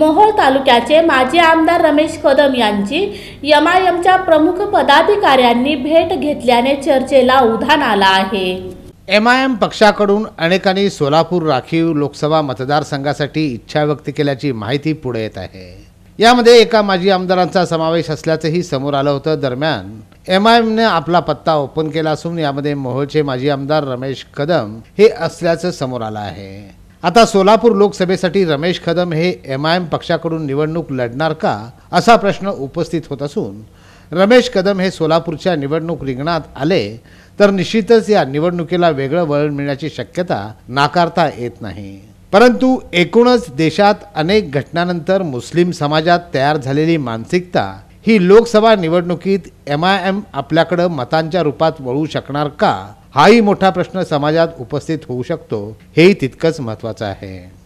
मोहोळ तालुक्याचे माजी आमदार रमेश कदम यांची एमच्या प्रमुख पदाधिकाऱ्यांनी भेट घेतल्याने चर्चेला उधाण आला आहे एम आय एम पक्षाकडून अनेकांनी सोलापूर राखीव लोकसभा मतदारसंघासाठी इच्छा व्यक्त केल्याची माहिती पुढे येत आहे यामध्ये एका माजी आमदारांचा समावेश असल्याचंही समोर आलं होतं दरम्यान एम आय एमने आपला पत्ता ओपन केला असून यामध्ये मोहोळचे माजी आमदार रमेश कदम हे असल्याचं समोर आलं आहे आता सोलापूर लोकसभेसाठी रमेश कदम हे एम आय एम पक्षाकडून निवडणूक लढणार का असा प्रश्न उपस्थित होत असून रमेश कदम हे सोलापूरच्या निवडणूक रिंगणात आले तर निश्चितच या निवडणुकीला वेगळं वळण मिळण्याची शक्यता नाकारता येत नाही परंतु एकूणच देशात अनेक घटनानंतर मुस्लिम समाजात तयार झालेली मानसिकता ही लोकसभा निवडणुकीत एम आय एम आपल्याकडं मतांच्या रूपात वळू शकणार का हाही मोठा प्रश्न समाजात उपस्थित होऊ शकतो हेही तितकंच महत्त्वाचं आहे